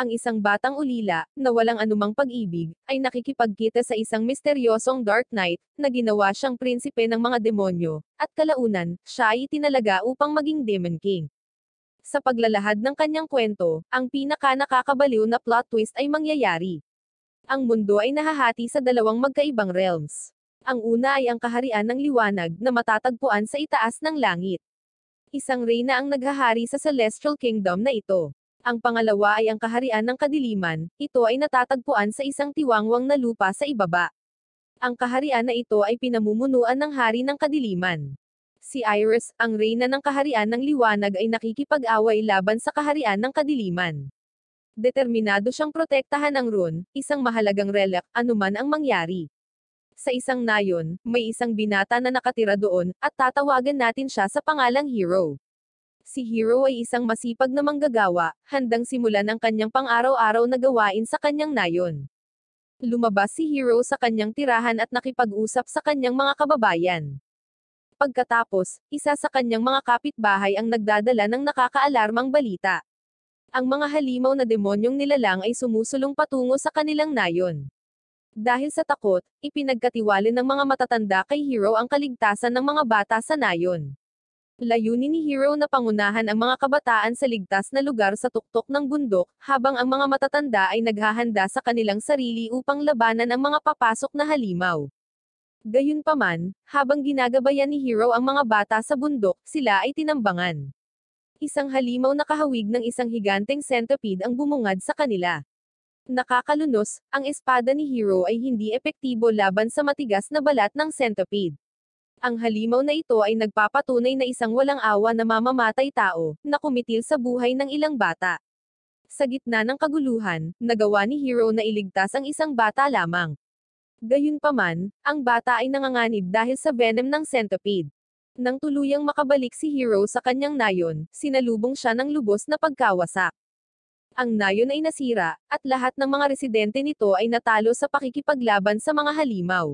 ang isang batang ulila, na walang anumang pag-ibig, ay nakikipagkita sa isang misteryosong Dark Knight, na ginawa siyang prinsipe ng mga demonyo, at kalaunan, siya ay itinalaga upang maging Demon King. Sa paglalahad ng kanyang kwento, ang pinaka nakakabaliw na plot twist ay mangyayari. Ang mundo ay nahahati sa dalawang magkaibang realms. Ang una ay ang kaharian ng liwanag na matatagpuan sa itaas ng langit isang reyna ang naghahari sa Celestial Kingdom na ito. Ang pangalawa ay ang kaharian ng kadiliman, ito ay natatagpuan sa isang tiwangwang na lupa sa ibaba. Ang kaharian na ito ay pinamumunuan ng hari ng kadiliman. Si Iris, ang reyna ng kaharian ng liwanag ay nakikipag-away laban sa kaharian ng kadiliman. Determinado siyang protektahan ang Rune, isang mahalagang relic, anuman ang mangyari. Sa isang nayon, may isang binata na nakatira doon, at tatawagan natin siya sa pangalang Hero. Si Hero ay isang masipag na manggagawa, handang simulan ang kanyang pang-araw-araw na gawain sa kanyang nayon. Lumabas si Hero sa kanyang tirahan at nakipag-usap sa kanyang mga kababayan. Pagkatapos, isa sa kanyang mga kapitbahay ang nagdadala ng nakakaalarmang balita. Ang mga halimaw na demonyong nilalang ay sumusulong patungo sa kanilang nayon. Dahil sa takot, ipinagkatiwali ng mga matatanda kay Hero ang kaligtasan ng mga bata sa nayon. Layunin ni Hero na pangunahan ang mga kabataan sa ligtas na lugar sa tuktok ng bundok, habang ang mga matatanda ay naghahanda sa kanilang sarili upang labanan ang mga papasok na halimaw. Gayunpaman, habang ginagabayan ni Hero ang mga bata sa bundok, sila ay tinambangan. Isang halimaw na kahawig ng isang higanteng centipede ang bumungad sa kanila. Nakakalunos, ang espada ni Hero ay hindi epektibo laban sa matigas na balat ng centipede. Ang halimaw na ito ay nagpapatunay na isang walang awa na mamamatay tao, na kumitil sa buhay ng ilang bata. Sa gitna ng kaguluhan, nagawa ni Hero na iligtas ang isang bata lamang. Gayunpaman, ang bata ay nanganganib dahil sa venom ng centipede. Nang tuluyang makabalik si Hero sa kanyang nayon, sinalubong siya ng lubos na pagkawasak. Ang nayon ay nasira, at lahat ng mga residente nito ay natalo sa pakikipaglaban sa mga halimaw.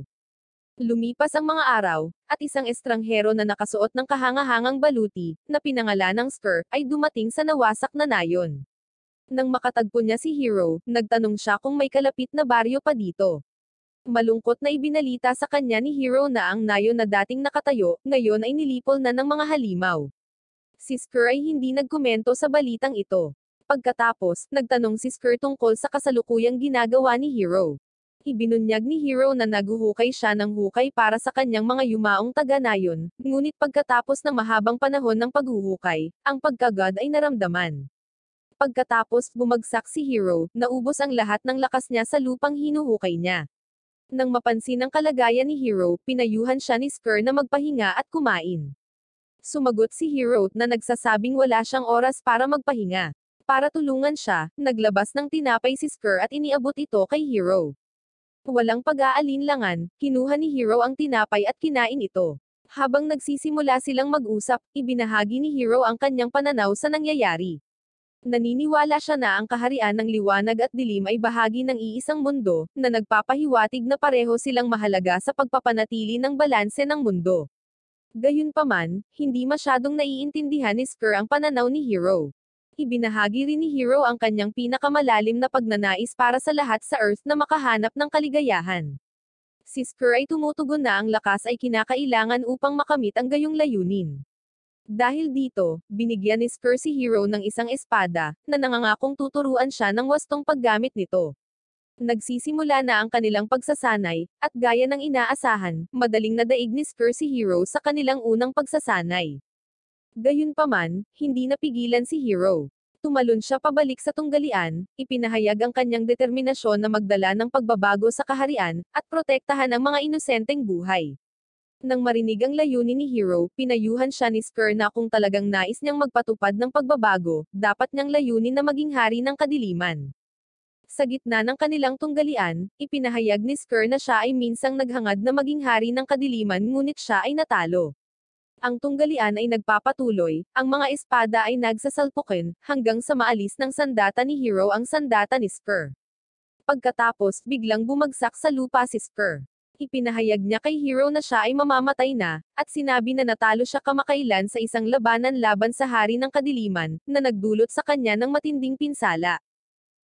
Lumipas ang mga araw, at isang estranghero na nakasuot ng kahangahangang baluti, na pinangalan ng Skur, ay dumating sa nawasak na nayon. Nang makatagpo niya si Hero, nagtanong siya kung may kalapit na baryo pa dito. Malungkot na ibinalita sa kanya ni Hero na ang nayon na dating nakatayo, ngayon ay nilipol na ng mga halimaw. Si Skur ay hindi nagkomento sa balitang ito. Pagkatapos, nagtanong si Skur tungkol sa kasalukuyang ginagawa ni Hero ibinunyag ni Hero na naguhukay siya ng hukay para sa kanyang mga yumaong taga-nayon, ngunit pagkatapos ng mahabang panahon ng paghuhukay, ang pagkagod ay naramdaman. Pagkatapos bumagsak si Hero, naubos ang lahat ng lakas niya sa lupang hinuhukay niya. Nang mapansin ang kalagayan ni Hero, pinayuhan siya ni Skur na magpahinga at kumain. Sumagot si Hero, na nagsasabing wala siyang oras para magpahinga. Para tulungan siya, naglabas ng tinapay si Skur at iniabot ito kay Hero. Walang pag-aalinlangan, kinuha ni Hero ang tinapay at kinain ito. Habang nagsisimula silang mag-usap, ibinahagi ni Hero ang kanyang pananaw sa nangyayari. Naniniwala siya na ang kaharian ng liwanag at dilim ay bahagi ng iisang mundo, na nagpapahiwatig na pareho silang mahalaga sa pagpapanatili ng balanse ng mundo. Gayunpaman, hindi masyadong naiintindihan ni Skr ang pananaw ni Hero. Ibinahagi rin ni Hero ang kanyang pinakamalalim na pagnanais para sa lahat sa Earth na makahanap ng kaligayahan. Si Skr ay tumutugon na ang lakas ay kinakailangan upang makamit ang gayong layunin. Dahil dito, binigyan ni Skr si Hero ng isang espada, na nangangakong tuturuan siya ng wastong paggamit nito. Nagsisimula na ang kanilang pagsasanay, at gaya ng inaasahan, madaling nadaig ni Skr si Hero sa kanilang unang pagsasanay. Gayunpaman, hindi napigilan si Hero. Tumalon siya pabalik sa tunggalian, ipinahayag ang kanyang determinasyon na magdala ng pagbabago sa kaharian, at protektahan ang mga inosenteng buhay. Nang marinig ang layunin ni Hero, pinayuhan siya ni Skur na kung talagang nais niyang magpatupad ng pagbabago, dapat niyang layunin na maging hari ng kadiliman. Sa gitna ng kanilang tunggalian, ipinahayag ni Skur na siya ay minsang naghangad na maging hari ng kadiliman ngunit siya ay natalo. Ang tunggalian ay nagpapatuloy, ang mga espada ay nagsasalpukin, hanggang sa maalis ng sandata ni Hero ang sandata ni Spur. Pagkatapos, biglang bumagsak sa lupa si Spur. Ipinahayag niya kay Hero na siya ay mamamatay na, at sinabi na natalo siya kamakailan sa isang labanan laban sa hari ng kadiliman, na nagdulot sa kanya ng matinding pinsala.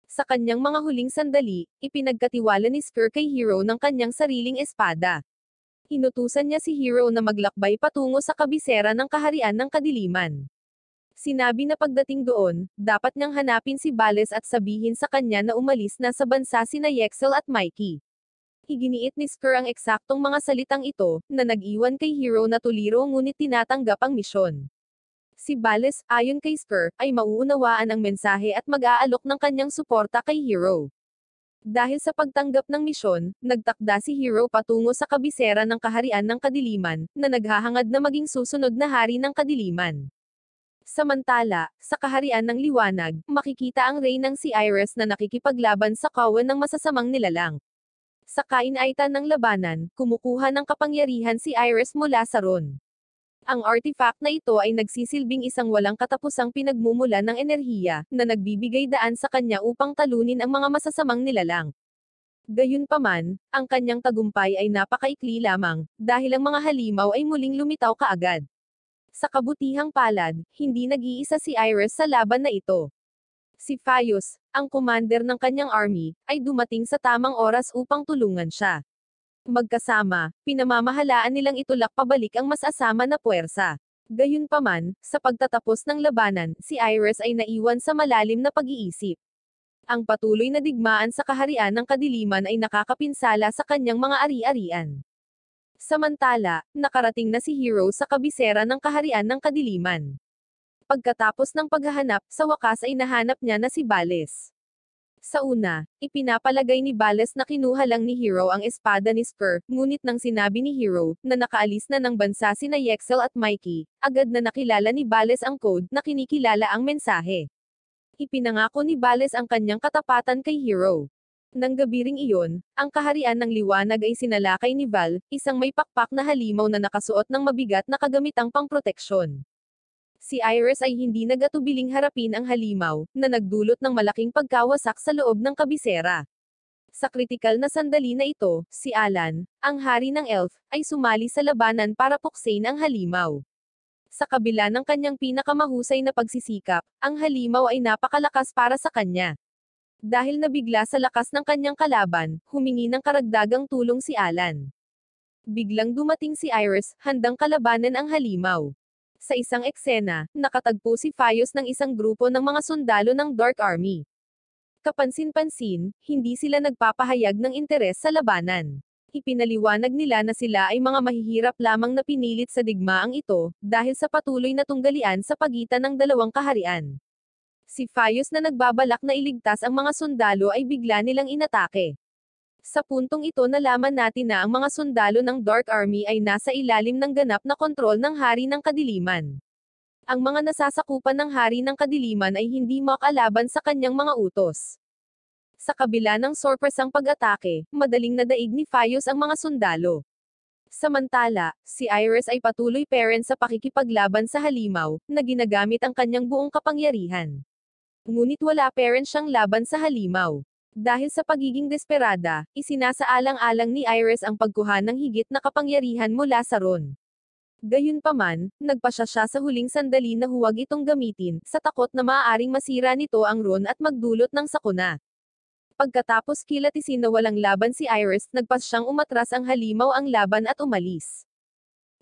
Sa kanyang mga huling sandali, ipinagkatiwala ni Spur kay Hero ng kanyang sariling espada. Inutusan niya si Hero na maglakbay patungo sa kabisera ng kaharian ng kadiliman. Sinabi na pagdating doon, dapat niyang hanapin si Bales at sabihin sa kanya na umalis na sa bansa sina Yexel at Mikey. Iginiit ni Skur ang eksaktong mga salitang ito, na nag-iwan kay Hero na tuliro ngunit tinatanggap ang misyon. Si Bales, ayon kay Skur, ay mauunawaan ang mensahe at mag-aalok ng kanyang suporta kay Hero. Dahil sa pagtanggap ng misyon, nagtakda si Hero patungo sa kabisera ng kaharian ng kadiliman, na naghahangad na maging susunod na hari ng kadiliman. Samantala, sa kaharian ng liwanag, makikita ang Rey ng si Iris na nakikipaglaban sa kawan ng masasamang nilalang. Sa kainaitan ng labanan, kumukuha ng kapangyarihan si Iris mula sa Ron. Ang artifact na ito ay nagsisilbing isang walang katapusang pinagmumula ng enerhiya, na nagbibigay daan sa kanya upang talunin ang mga masasamang nilalang. Gayunpaman, ang kanyang tagumpay ay napakaikli lamang, dahil ang mga halimaw ay muling lumitaw kaagad. Sa kabutihang palad, hindi nag-iisa si Iris sa laban na ito. Si Fayos, ang commander ng kanyang army, ay dumating sa tamang oras upang tulungan siya. Magkasama, pinamamahalaan nilang itulak pabalik ang mas asama na puwersa. Gayunpaman, sa pagtatapos ng labanan, si Iris ay naiwan sa malalim na pag-iisip. Ang patuloy na digmaan sa kaharian ng kadiliman ay nakakapinsala sa kanyang mga ari-arian. Samantala, nakarating na si Hero sa kabisera ng kaharian ng kadiliman. Pagkatapos ng paghahanap, sa wakas ay nahanap niya na si Bales. Sa una, ipinapalagay ni Balas na kinuha lang ni Hero ang espada ni Spur, ngunit nang sinabi ni Hero na nakaalis na ng bansa sina Yexel at Mikey, agad na nakilala ni Balas ang code na kinikilala ang mensahe. Ipinangako ni Balas ang kanyang katapatan kay Hero. Nang gabiring iyon, ang kaharian ng liwanag ay sinalakay ni Val, isang may pakpak na halimaw na nakasuot ng mabigat na kagamitang pangproteksyon. Si Iris ay hindi nagatubiling harapin ang halimaw, na nagdulot ng malaking pagkawasak sa loob ng kabisera. Sa kritikal na sandali na ito, si Alan, ang hari ng elf, ay sumali sa labanan para puksain ang halimaw. Sa kabila ng kanyang pinakamahusay na pagsisikap, ang halimaw ay napakalakas para sa kanya. Dahil nabigla sa lakas ng kanyang kalaban, humingi ng karagdagang tulong si Alan. Biglang dumating si Iris, handang kalabanan ang halimaw. Sa isang eksena, nakatagpo si Fayos ng isang grupo ng mga sundalo ng Dark Army. Kapansin-pansin, hindi sila nagpapahayag ng interes sa labanan. Ipinaliwanag nila na sila ay mga mahihirap lamang na pinilit sa digmaang ito, dahil sa patuloy na tunggalian sa pagitan ng dalawang kaharian. Si Fayos na nagbabalak na iligtas ang mga sundalo ay bigla nilang inatake. Sa puntong ito nalaman natin na ang mga sundalo ng Dark Army ay nasa ilalim ng ganap na kontrol ng Hari ng Kadiliman. Ang mga nasasakupan ng Hari ng Kadiliman ay hindi makalaban sa kanyang mga utos. Sa kabila ng sorpresang pag-atake, madaling nadaig ni Fayos ang mga sundalo. Samantala, si Iris ay patuloy parent sa pakikipaglaban sa halimaw, na ginagamit ang kanyang buong kapangyarihan. Ngunit wala parent siyang laban sa halimaw. Dahil sa pagiging desperada, isinasaalang-alang ni Iris ang pagkuha ng higit na kapangyarihan mula sa Ron. Gayunpaman, nagpasya siya sa huling sandali na huwag itong gamitin, sa takot na maaaring masira nito ang Ron at magdulot ng sakuna. Pagkatapos kilatisin na walang laban si Iris, nagpasyang umatras ang halimaw ang laban at umalis.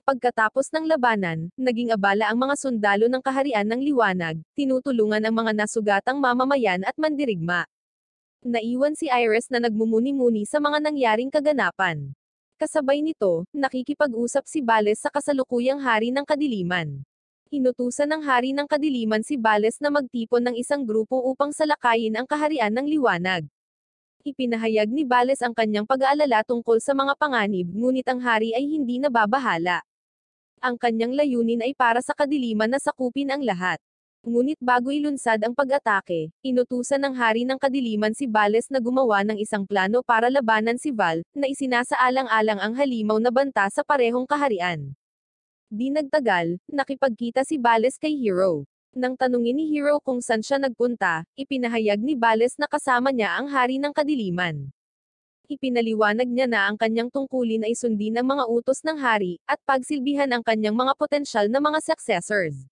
Pagkatapos ng labanan, naging abala ang mga sundalo ng kaharian ng liwanag, tinutulungan ang mga nasugatang mamamayan at mandirigma. Naiwan si Iris na nagmumuni-muni sa mga nangyaring kaganapan. Kasabay nito, nakikipag-usap si Bales sa kasalukuyang hari ng kadiliman. Inutusan ng hari ng kadiliman si Bales na magtipon ng isang grupo upang salakayin ang kaharian ng liwanag. Ipinahayag ni Bales ang kanyang pag-aalala tungkol sa mga panganib ngunit ang hari ay hindi nababahala. Ang kanyang layunin ay para sa kadiliman na sakupin ang lahat. Ngunit bago ilunsad ang pag-atake, inutusan ng hari ng kadiliman si Bales na gumawa ng isang plano para labanan si Val, na isinasaalang-alang ang halimaw na banta sa parehong kaharian. Di nagtagal, nakipagkita si Bales kay Hero. Nang tanungin ni Hero kung saan siya nagpunta, ipinahayag ni Bales na kasama niya ang hari ng kadiliman. Ipinaliwanag niya na ang kanyang tungkulin ay sundin ang mga utos ng hari, at pagsilbihan ang kanyang mga potensyal na mga successors.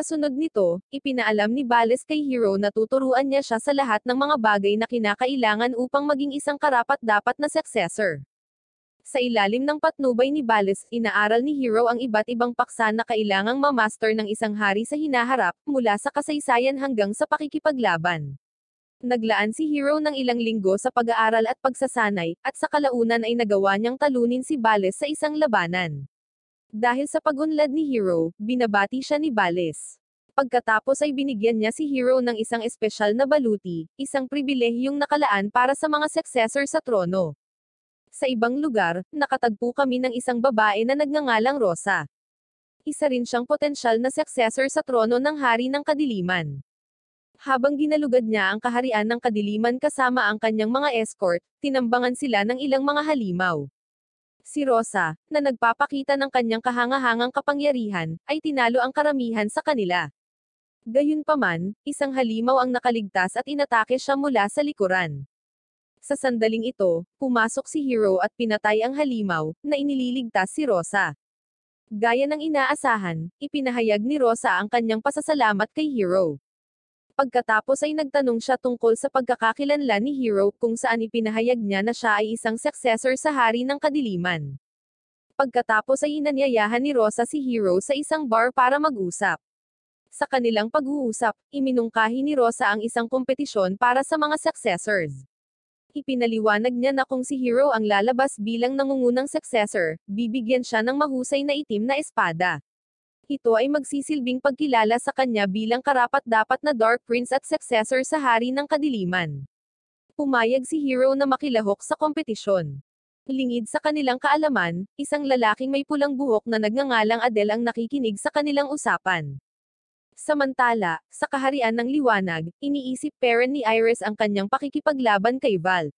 Kasunod nito, ipinaalam ni Bales kay Hero na tuturuan niya siya sa lahat ng mga bagay na kinakailangan upang maging isang karapat-dapat na successor. Sa ilalim ng patnubay ni Bales, inaaral ni Hero ang iba't ibang paksa na kailangang mamaster ng isang hari sa hinaharap, mula sa kasaysayan hanggang sa pakikipaglaban. Naglaan si Hero ng ilang linggo sa pag-aaral at pagsasanay, at sa kalaunan ay nagawa niyang talunin si Bales sa isang labanan. Dahil sa pagunlad ni Hero, binabati siya ni Balis. Pagkatapos ay binigyan niya si Hero ng isang espesyal na baluti, isang pribilehiyong nakalaan para sa mga successor sa trono. Sa ibang lugar, nakatagpo kami ng isang babae na nagngangalang Rosa. Isa rin siyang potensyal na successor sa trono ng Hari ng Kadiliman. Habang ginalugad niya ang kaharian ng kadiliman kasama ang kanyang mga escort, tinambangan sila ng ilang mga halimaw. Si Rosa, na nagpapakita ng kanyang kahangahangang kapangyarihan, ay tinalo ang karamihan sa kanila. Gayunpaman, isang halimaw ang nakaligtas at inatake siya mula sa likuran. Sa sandaling ito, pumasok si Hero at pinatay ang halimaw, na inililigtas si Rosa. Gaya ng inaasahan, ipinahayag ni Rosa ang kanyang pasasalamat kay Hero. Pagkatapos ay nagtanong siya tungkol sa pagkakakilanlan ni Hero kung saan ipinahayag niya na siya ay isang successor sa hari ng kadiliman. Pagkatapos ay inanyayahan ni Rosa si Hero sa isang bar para mag-usap. Sa kanilang pag-uusap, iminungkahi ni Rosa ang isang kompetisyon para sa mga successors. Ipinaliwanag niya na kung si Hero ang lalabas bilang nangungunang successor, bibigyan siya ng mahusay na itim na espada. Ito ay magsisilbing pagkilala sa kanya bilang karapat-dapat na Dark Prince at successor sa Hari ng Kadiliman. Pumayag si Hero na makilahok sa kompetisyon. Lingid sa kanilang kaalaman, isang lalaking may pulang buhok na nagngangalang Adel ang nakikinig sa kanilang usapan. Samantala, sa kaharian ng liwanag, iniisip parent ni Iris ang kanyang pakikipaglaban kay Val.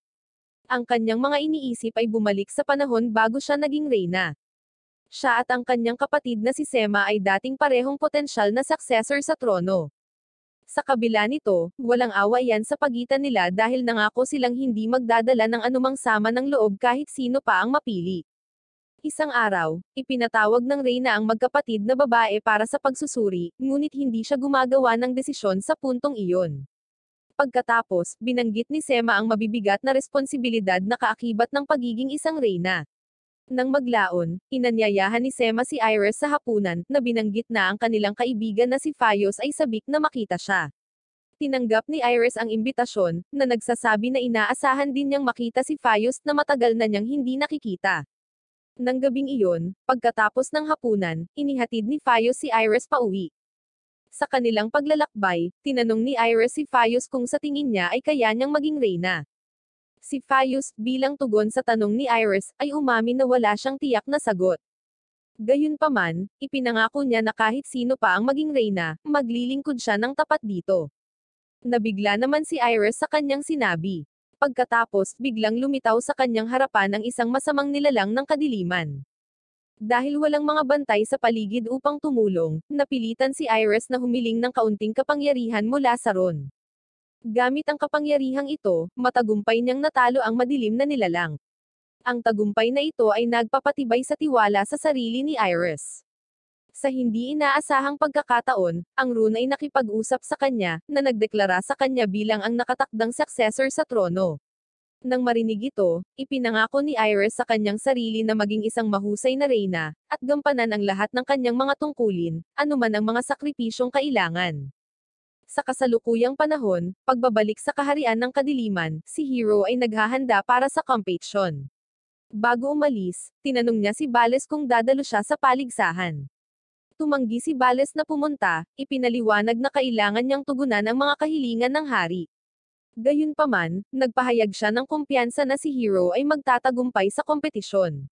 Ang kanyang mga iniisip ay bumalik sa panahon bago siya naging reyna. Siya at ang kanyang kapatid na si Sema ay dating parehong potensyal na successor sa trono. Sa kabila nito, walang awa yan sa pagitan nila dahil nangako silang hindi magdadala ng anumang sama ng loob kahit sino pa ang mapili. Isang araw, ipinatawag ng Reyna ang magkapatid na babae para sa pagsusuri, ngunit hindi siya gumagawa ng desisyon sa puntong iyon. Pagkatapos, binanggit ni Sema ang mabibigat na responsibilidad na kaakibat ng pagiging isang Reyna. Nang maglaon, inanyayahan ni Sema si Iris sa hapunan, na binanggit na ang kanilang kaibigan na si Fayos ay sabik na makita siya. Tinanggap ni Iris ang imbitasyon, na nagsasabi na inaasahan din niyang makita si Fayos na matagal na niyang hindi nakikita. Nang gabing iyon, pagkatapos ng hapunan, inihatid ni Fayos si Iris pauwi. Sa kanilang paglalakbay, tinanong ni Iris si Fayos kung sa tingin niya ay kaya niyang maging reyna. Si Fayus, bilang tugon sa tanong ni Iris, ay umamin na wala siyang tiyak na sagot. Gayunpaman, ipinangako niya na kahit sino pa ang maging reyna, maglilingkod siya ng tapat dito. Nabigla naman si Iris sa kanyang sinabi. Pagkatapos, biglang lumitaw sa kanyang harapan ang isang masamang nilalang ng kadiliman. Dahil walang mga bantay sa paligid upang tumulong, napilitan si Iris na humiling ng kaunting kapangyarihan mula sa Ron. Gamit ang kapangyarihang ito, matagumpay niyang natalo ang madilim na nilalang. Ang tagumpay na ito ay nagpapatibay sa tiwala sa sarili ni Iris. Sa hindi inaasahang pagkakataon, ang rune ay nakipag-usap sa kanya, na nagdeklara sa kanya bilang ang nakatakdang successor sa trono. Nang marinig ito, ipinangako ni Iris sa kanyang sarili na maging isang mahusay na reyna, at gampanan ang lahat ng kanyang mga tungkulin, anuman ang mga sakripisyong kailangan. Sa kasalukuyang panahon, pagbabalik sa kaharian ng kadiliman, si Hero ay naghahanda para sa competition. Bago umalis, tinanong niya si Bales kung dadalo siya sa paligsahan. Tumanggi si Bales na pumunta, ipinaliwanag na kailangan niyang tugunan ang mga kahilingan ng hari. Gayunpaman, nagpahayag siya ng kumpiyansa na si Hero ay magtatagumpay sa kompetisyon.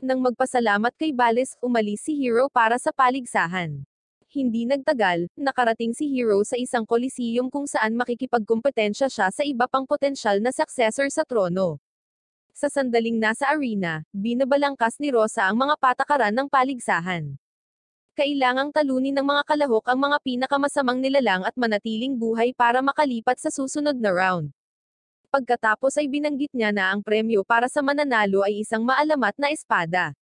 Nang magpasalamat kay Bales, umalis si Hero para sa paligsahan. Hindi nagtagal, nakarating si Hero sa isang kolisiyum kung saan makikipagkompetensya siya sa iba pang potensyal na successor sa trono. Sa sandaling nasa arena, binabalangkas ni Rosa ang mga patakaran ng paligsahan. Kailangang talunin ng mga kalahok ang mga pinakamasamang nilalang at manatiling buhay para makalipat sa susunod na round. Pagkatapos ay binanggit niya na ang premyo para sa mananalo ay isang maalamat na espada.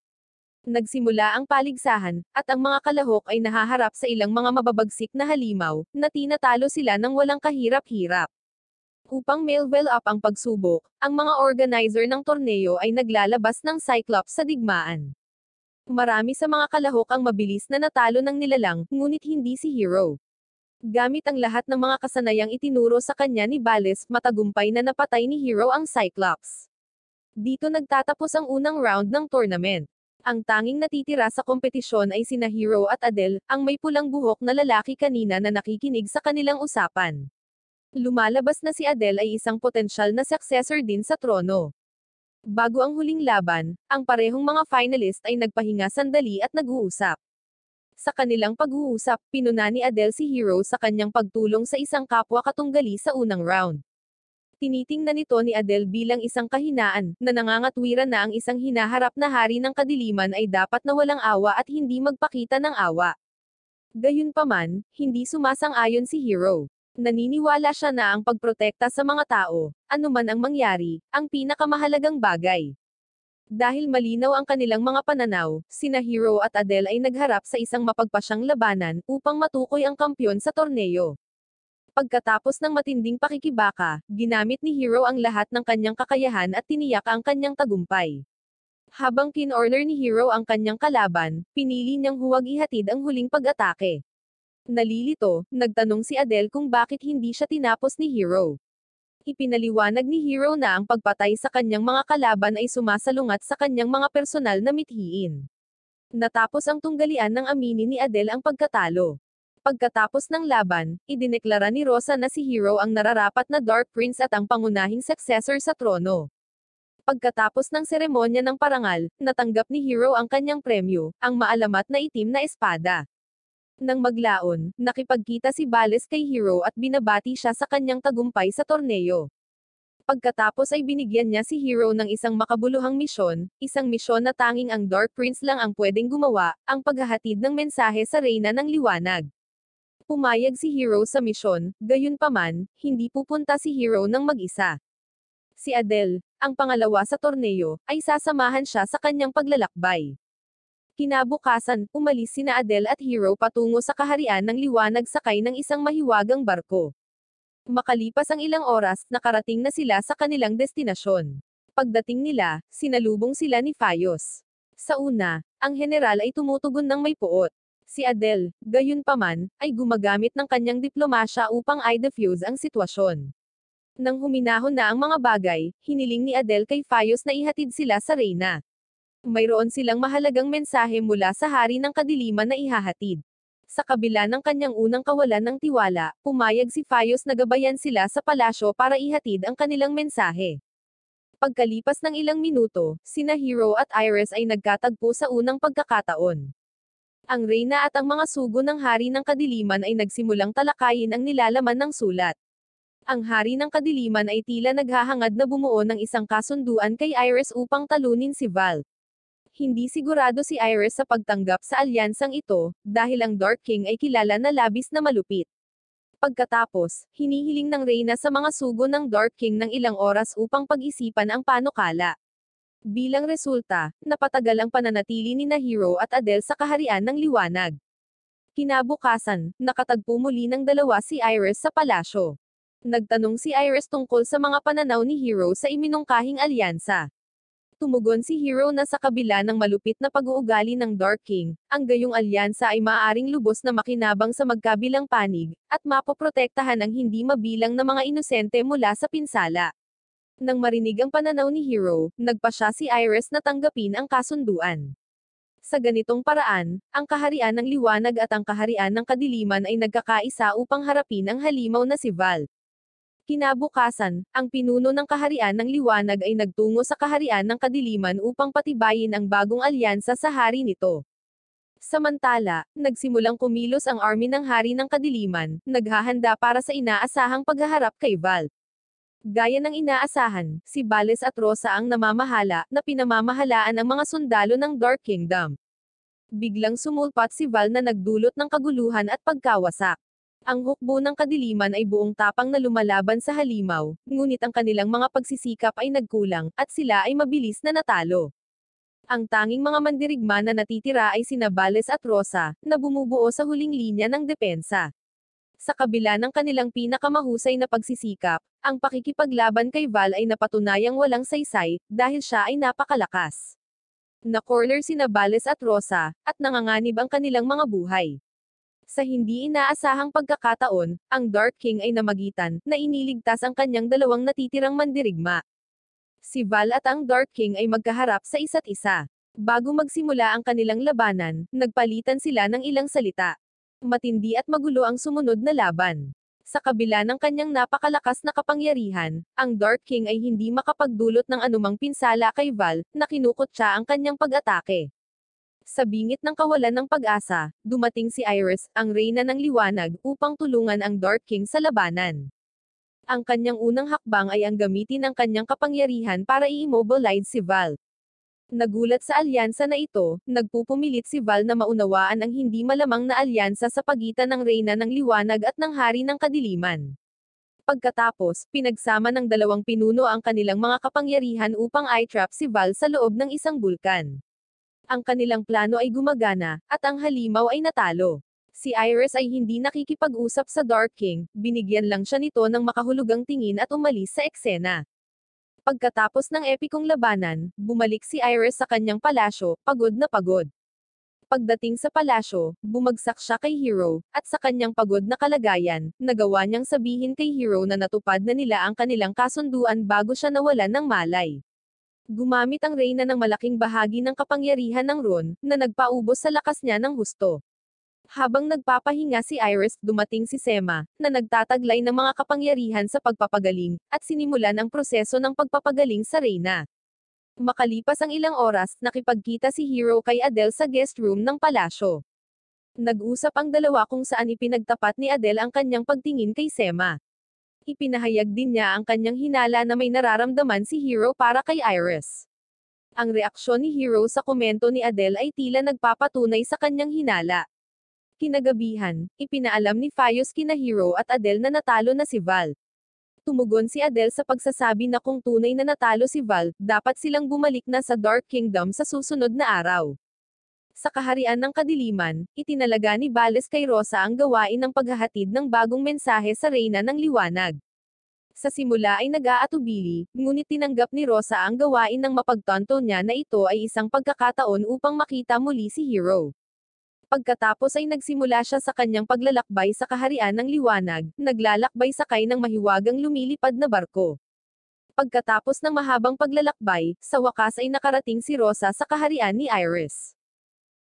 Nagsimula ang paligsahan, at ang mga kalahok ay nahaharap sa ilang mga mababagsik na halimaw, na tinatalo sila ng walang kahirap-hirap. Upang mailwell up ang pagsubok, ang mga organizer ng torneo ay naglalabas ng Cyclops sa digmaan. Marami sa mga kalahok ang mabilis na natalo ng nilalang, ngunit hindi si Hero. Gamit ang lahat ng mga kasanayang itinuro sa kanya ni Bales, matagumpay na napatay ni Hero ang Cyclops. Dito nagtatapos ang unang round ng tournament. Ang tanging natitira sa kompetisyon ay sina Hero at Adele, ang may pulang buhok na lalaki kanina na nakikinig sa kanilang usapan. Lumalabas na si Adele ay isang potensyal na successor din sa trono. Bago ang huling laban, ang parehong mga finalist ay nagpahinga sandali at nag-uusap. Sa kanilang pag-uusap, pinuna ni Adele si Hero sa kanyang pagtulong sa isang kapwa katunggali sa unang round. Tinitingnan ito ni Adele bilang isang kahinaan, na nangangatwiran na ang isang hinaharap na hari ng kadiliman ay dapat na walang awa at hindi magpakita ng awa. Gayunpaman, hindi sumasang-ayon si Hero. Naniniwala siya na ang pagprotekta sa mga tao, anuman ang mangyari, ang pinakamahalagang bagay. Dahil malinaw ang kanilang mga pananaw, sina Hero at Adele ay nagharap sa isang mapagpasyang labanan upang matukoy ang kampyon sa torneo. Pagkatapos ng matinding pakikibaka, ginamit ni Hero ang lahat ng kanyang kakayahan at tiniyak ang kanyang tagumpay. Habang kinorder ni Hero ang kanyang kalaban, pinili niyang huwag ihatid ang huling pag-atake. Nalilito, nagtanong si Adele kung bakit hindi siya tinapos ni Hero. Ipinaliwanag ni Hero na ang pagpatay sa kanyang mga kalaban ay sumasalungat sa kanyang mga personal na mithiin. Natapos ang tunggalian ng aminin ni Adele ang pagkatalo. Pagkatapos ng laban, idineklara ni Rosa na si Hero ang nararapat na Dark Prince at ang pangunahing successor sa trono. Pagkatapos ng seremonya ng parangal, natanggap ni Hero ang kanyang premyo, ang maalamat na itim na espada. Nang maglaon, nakipagkita si Bales kay Hero at binabati siya sa kanyang tagumpay sa torneo. Pagkatapos ay binigyan niya si Hero ng isang makabuluhang misyon, isang misyon na tanging ang Dark Prince lang ang pwedeng gumawa, ang paghahatid ng mensahe sa Reyna ng Liwanag pumayag si Hero sa misyon, gayunpaman, hindi pupunta si Hero ng mag-isa. Si Adele, ang pangalawa sa torneo, ay sasamahan siya sa kanyang paglalakbay. Kinabukasan, umalis sina Adele at Hero patungo sa kaharian ng liwanag sakay ng isang mahiwagang barko. Makalipas ang ilang oras, nakarating na sila sa kanilang destinasyon. Pagdating nila, sinalubong sila ni Fayos. Sa una, ang general ay tumutugon ng may puot. Si Adele, gayunpaman, ay gumagamit ng kanyang diplomasya upang i-defuse ang sitwasyon. Nang huminahon na ang mga bagay, hiniling ni Adele kay Fayos na ihatid sila sa Reyna. Mayroon silang mahalagang mensahe mula sa hari ng kadiliman na ihahatid. Sa kabila ng kanyang unang kawalan ng tiwala, pumayag si Fayos na gabayan sila sa palasyo para ihatid ang kanilang mensahe. Pagkalipas ng ilang minuto, sina Hero at Iris ay nagkatagpo sa unang pagkakataon. Ang reyna at ang mga sugo ng hari ng kadiliman ay nagsimulang talakayin ang nilalaman ng sulat. Ang hari ng kadiliman ay tila naghahangad na bumuo ng isang kasunduan kay Iris upang talunin si Val. Hindi sigurado si Iris sa pagtanggap sa alyansang ito, dahil ang Dark King ay kilala na labis na malupit. Pagkatapos, hinihiling ng Reyna sa mga sugo ng Dark King ng ilang oras upang pag-isipan ang panukala. Bilang resulta, napatagal ang pananatili ni Nahiro at Adele sa kaharian ng liwanag. Kinabukasan, nakatagpo muli ng dalawa si Iris sa palasyo. Nagtanong si Iris tungkol sa mga pananaw ni Hero sa iminungkahing alyansa. Tumugon si Hero na sa kabila ng malupit na pag-uugali ng Dark King, ang gayong alyansa ay maaaring lubos na makinabang sa magkabilang panig, at mapoprotektahan ang hindi mabilang na mga inosente mula sa pinsala. Nang marinig ang pananaw ni Hero, nagpa siya si Iris na tanggapin ang kasunduan. Sa ganitong paraan, ang kaharian ng liwanag at ang kaharian ng kadiliman ay nagkakaisa upang harapin ang halimaw na si Val. Kinabukasan, ang pinuno ng kaharian ng liwanag ay nagtungo sa kaharian ng kadiliman upang patibayin ang bagong alyansa sa hari nito. Samantala, nagsimulang kumilos ang army ng hari ng kadiliman, naghahanda para sa inaasahang paghaharap kay Val. Gaya ng inaasahan, si Bales at Rosa ang namamahala, na pinamamahalaan ang mga sundalo ng Dark Kingdom. Biglang sumulpat si Val na nagdulot ng kaguluhan at pagkawasak. Ang hukbo ng kadiliman ay buong tapang na lumalaban sa halimaw, ngunit ang kanilang mga pagsisikap ay nagkulang, at sila ay mabilis na natalo. Ang tanging mga mandirigma na natitira ay sina Bales at Rosa, na bumubuo sa huling linya ng depensa. Sa kabila ng kanilang pinakamahusay na pagsisikap, ang pakikipaglaban kay Val ay napatunayang walang saysay, dahil siya ay napakalakas. Na-corner sina Bales at Rosa, at nanganganib ang kanilang mga buhay. Sa hindi inaasahang pagkakataon, ang Dark King ay namagitan, na iniligtas ang kanyang dalawang natitirang mandirigma. Si Val at ang Dark King ay magkaharap sa isa't isa. Bago magsimula ang kanilang labanan, nagpalitan sila ng ilang salita matindi at magulo ang sumunod na laban. Sa kabila ng kanyang napakalakas na kapangyarihan, ang Dark King ay hindi makapagdulot ng anumang pinsala kay Val, na kinukot siya ang kanyang pag-atake. Sa bingit ng kawalan ng pag-asa, dumating si Iris, ang reyna ng liwanag, upang tulungan ang Dark King sa labanan. Ang kanyang unang hakbang ay ang gamitin ang kanyang kapangyarihan para i-immobilize si Val, Nagulat sa alyansa na ito, nagpupumilit si Val na maunawaan ang hindi malamang na alyansa sa pagitan ng Reyna ng Liwanag at ng Hari ng Kadiliman. Pagkatapos, pinagsama ng dalawang pinuno ang kanilang mga kapangyarihan upang i-trap si Val sa loob ng isang bulkan. Ang kanilang plano ay gumagana, at ang halimaw ay natalo. Si Iris ay hindi nakikipag-usap sa Dark King, binigyan lang siya nito ng makahulugang tingin at umalis sa eksena. Pagkatapos ng epikong labanan, bumalik si Iris sa kanyang palasyo, pagod na pagod. Pagdating sa palasyo, bumagsak siya kay Hero, at sa kanyang pagod na kalagayan, nagawa niyang sabihin kay Hero na natupad na nila ang kanilang kasunduan bago siya nawalan ng malay. Gumamit ang Reyna ng malaking bahagi ng kapangyarihan ng Ron, na nagpaubos sa lakas niya ng husto. Habang nagpapahinga si Iris, dumating si Sema, na nagtataglay ng mga kapangyarihan sa pagpapagaling, at sinimulan ang proseso ng pagpapagaling sa Reyna. Makalipas ang ilang oras, nakipagkita si Hero kay Adele sa guest room ng palasyo. Nag-usap ang dalawa kung saan ipinagtapat ni Adele ang kanyang pagtingin kay Sema. Ipinahayag din niya ang kanyang hinala na may nararamdaman si Hero para kay Iris. Ang reaksyon ni Hero sa komento ni Adele ay tila nagpapatunay sa kanyang hinala. Kinagabihan, ipinaalam ni Fayos kina Hero at Adele na natalo na si Val. Tumugon si Adele sa pagsasabi na kung tunay na natalo si Val, dapat silang bumalik na sa Dark Kingdom sa susunod na araw. Sa kaharian ng kadiliman, itinalaga ni Bales kay Rosa ang gawain ng paghahatid ng bagong mensahe sa Reyna ng Liwanag. Sa simula ay nag-aatubili, ngunit tinanggap ni Rosa ang gawain ng mapagtanto niya na ito ay isang pagkakataon upang makita muli si Hero. Pagkatapos ay nagsimula siya sa kanyang paglalakbay sa kaharian ng liwanag, naglalakbay sakay ng mahiwagang lumilipad na barko. Pagkatapos ng mahabang paglalakbay, sa wakas ay nakarating si Rosa sa kaharian ni Iris.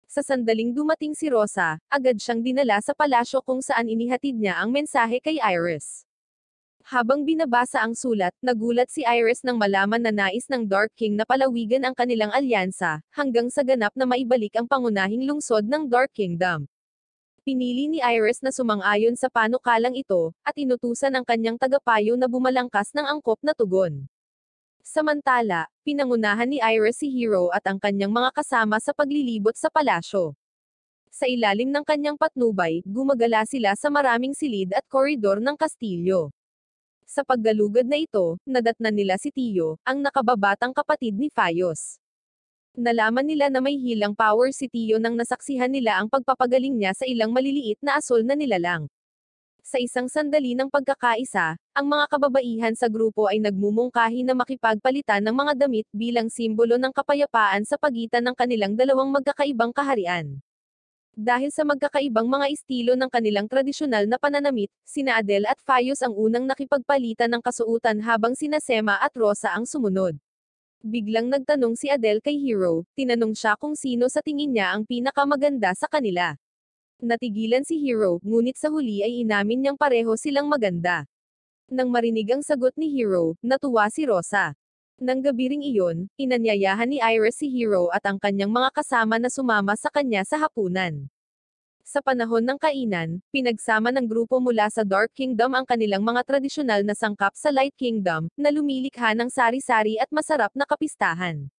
Sa sandaling dumating si Rosa, agad siyang dinala sa palasyo kung saan inihatid niya ang mensahe kay Iris. Habang binabasa ang sulat, nagulat si Iris nang malaman na nais ng Dark King na palawigan ang kanilang alyansa, hanggang sa ganap na maibalik ang pangunahing lungsod ng Dark Kingdom. Pinili ni Iris na sumang-ayon sa panukalang ito, at inutusan ang kanyang tagapayo na bumalangkas ng angkop na tugon. Samantala, pinangunahan ni Iris si Hero at ang kanyang mga kasama sa paglilibot sa palasyo. Sa ilalim ng kanyang patnubay, gumagala sila sa maraming silid at koridor ng kastilyo. Sa paggalugad na ito, nadatnan nila si Tio, ang nakababatang kapatid ni Fayos. Nalaman nila na may hilang power si Tio nang nasaksihan nila ang pagpapagaling niya sa ilang maliliit na asol na nilalang. Sa isang sandali ng pagkakaisa, ang mga kababaihan sa grupo ay nagmumungkahi na makipagpalitan ng mga damit bilang simbolo ng kapayapaan sa pagitan ng kanilang dalawang magkakaibang kaharian. Dahil sa magkakaibang mga estilo ng kanilang tradisyonal na pananamit, sina Adele at Fayos ang unang nakipagpalitan ng kasuutan habang sina Sema at Rosa ang sumunod. Biglang nagtanong si Adele kay Hero, tinanong siya kung sino sa tingin niya ang pinakamaganda sa kanila. Natigilan si Hero, ngunit sa huli ay inamin niyang pareho silang maganda. Nang marinig ang sagot ni Hero, natuwa si Rosa. Nang gabi iyon, inanyayahan ni Ira si Hero at ang kanyang mga kasama na sumama sa kanya sa hapunan. Sa panahon ng kainan, pinagsama ng grupo mula sa Dark Kingdom ang kanilang mga tradisyonal na sangkap sa Light Kingdom, na lumilikha ng sari-sari at masarap na kapistahan.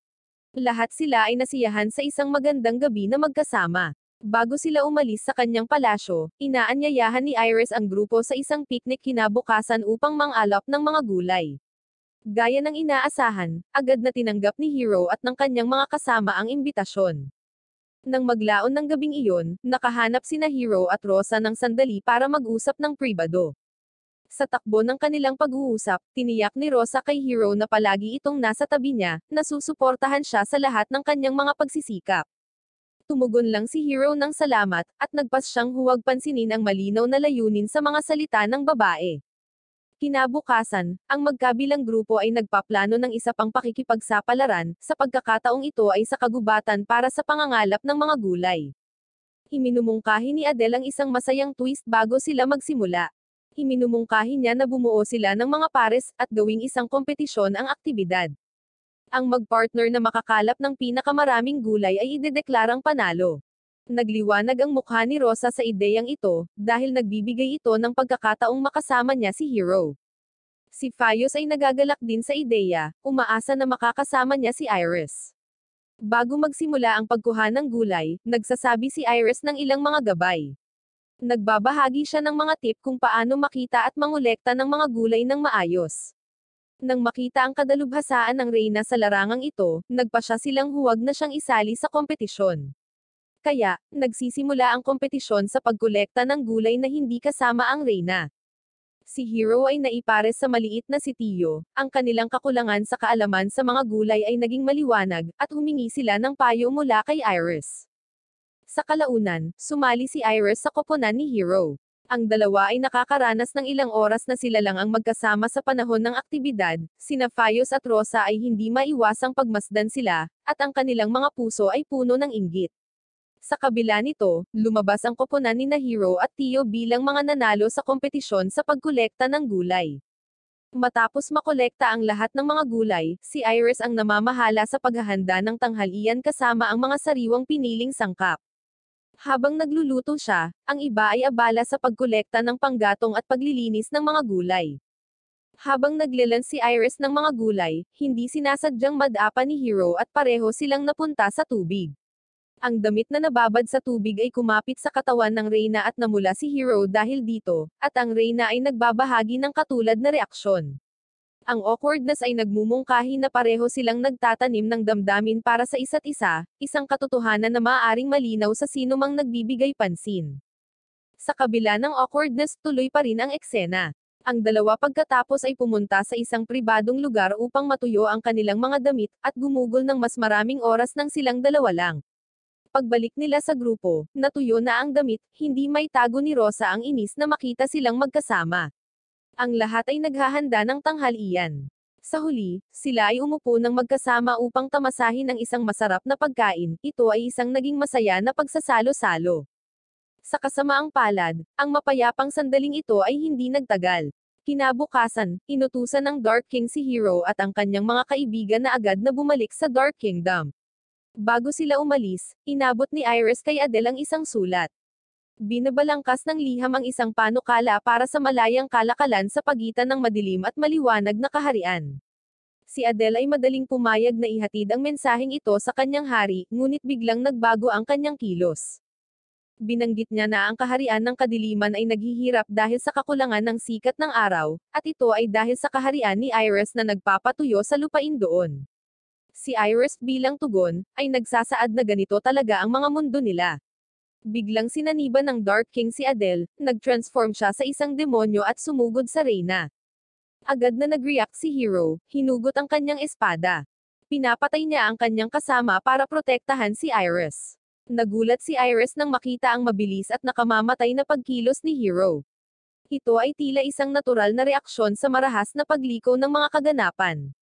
Lahat sila ay nasiyahan sa isang magandang gabi na magkasama. Bago sila umalis sa kanyang palasyo, inaanyayahan ni Iris ang grupo sa isang picnic kinabukasan upang mangalap ng mga gulay. Gaya ng inaasahan, agad na tinanggap ni Hero at ng kanyang mga kasama ang imbitasyon. Nang maglaon ng gabing iyon, nakahanap sina Hero at Rosa ng sandali para mag-usap ng pribado. Sa takbo ng kanilang pag-uusap, tiniyak ni Rosa kay Hero na palagi itong nasa tabi niya, nasusuportahan siya sa lahat ng kanyang mga pagsisikap. Tumugon lang si Hero ng salamat, at nagpas siyang huwag pansinin ang malinaw na layunin sa mga salita ng babae. Kinabukasan, ang magkabilang grupo ay nagpaplano ng isa pang pakikipagsapalaran, sa pagkakataong ito ay sa kagubatan para sa pangangalap ng mga gulay. Iminumungkahi ni Adele ang isang masayang twist bago sila magsimula. Iminumungkahi niya na bumuo sila ng mga pares, at gawing isang kompetisyon ang aktibidad. Ang magpartner na makakalap ng pinakamaraming gulay ay idedeklarang panalo. Nagliwanag ang mukha ni Rosa sa ideyang ito, dahil nagbibigay ito ng pagkakataong makasama niya si Hero. Si Fayos ay nagagalak din sa ideya, umaasa na makakasama niya si Iris. Bago magsimula ang pagkuha ng gulay, nagsasabi si Iris ng ilang mga gabay. Nagbabahagi siya ng mga tip kung paano makita at mangolekta ng mga gulay ng maayos. Nang makita ang kadalubhasaan ng Reyna sa larangang ito, nagpa siya silang huwag na siyang isali sa kompetisyon. Kaya, nagsisimula ang kompetisyon sa pagkolekta ng gulay na hindi kasama ang reyna. Si Hero ay naipares sa maliit na si Tio, ang kanilang kakulangan sa kaalaman sa mga gulay ay naging maliwanag, at humingi sila ng payo mula kay Iris. Sa kalaunan, sumali si Iris sa koponan ni Hero. Ang dalawa ay nakakaranas ng ilang oras na sila lang ang magkasama sa panahon ng aktibidad, sina Fayos at Rosa ay hindi maiwasang pagmasdan sila, at ang kanilang mga puso ay puno ng inggit. Sa kabila nito, lumabas ang koponan ni Nahiro at Tio bilang mga nanalo sa kompetisyon sa pagkolekta ng gulay. Matapos makolekta ang lahat ng mga gulay, si Iris ang namamahala sa paghahanda ng tanghalian kasama ang mga sariwang piniling sangkap. Habang nagluluto siya, ang iba ay abala sa pagkolekta ng panggatong at paglilinis ng mga gulay. Habang naglelan si Iris ng mga gulay, hindi sinasadyang madapa ni Hero at pareho silang napunta sa tubig. Ang damit na nababad sa tubig ay kumapit sa katawan ng Reyna at namula si Hero dahil dito, at ang Reyna ay nagbabahagi ng katulad na reaksyon. Ang awkwardness ay nagmumungkahi na pareho silang nagtatanim ng damdamin para sa isa't isa, isang katotohanan na maaaring malinaw sa sino mang nagbibigay pansin. Sa kabila ng awkwardness tuloy pa rin ang eksena. Ang dalawa pagkatapos ay pumunta sa isang pribadong lugar upang matuyo ang kanilang mga damit, at gumugol ng mas maraming oras nang silang dalawa lang pagbalik nila sa grupo, natuyo na ang damit, hindi may tago ni Rosa ang inis na makita silang magkasama. Ang lahat ay naghahanda ng tanghalian. Sa huli, sila ay umupo ng magkasama upang tamasahin ang isang masarap na pagkain, ito ay isang naging masaya na pagsasalo-salo. Sa kasamaang palad, ang mapayapang sandaling ito ay hindi nagtagal. Kinabukasan, inutusan ng Dark King si Hero at ang kanyang mga kaibigan na agad na bumalik sa Dark Kingdom. Bago sila umalis, inabot ni Iris kay Adele ang isang sulat. Binabalangkas ng liham ang isang panukala para sa malayang kalakalan sa pagitan ng madilim at maliwanag na kaharian. Si Adele ay madaling pumayag na ihatid ang mensaheng ito sa kanyang hari, ngunit biglang nagbago ang kanyang kilos. Binanggit niya na ang kaharian ng kadiliman ay naghihirap dahil sa kakulangan ng sikat ng araw, at ito ay dahil sa kaharian ni Iris na nagpapatuyo sa lupain doon. Si Iris bilang tugon, ay nagsasaad na ganito talaga ang mga mundo nila. Biglang sinaniban ng Dark King si Adele, nag-transform siya sa isang demonyo at sumugod sa Reyna. Agad na nag-react si Hero, hinugot ang kanyang espada. Pinapatay niya ang kanyang kasama para protektahan si Iris. Nagulat si Iris nang makita ang mabilis at nakamamatay na pagkilos ni Hero. Ito ay tila isang natural na reaksyon sa marahas na pagliko ng mga kaganapan.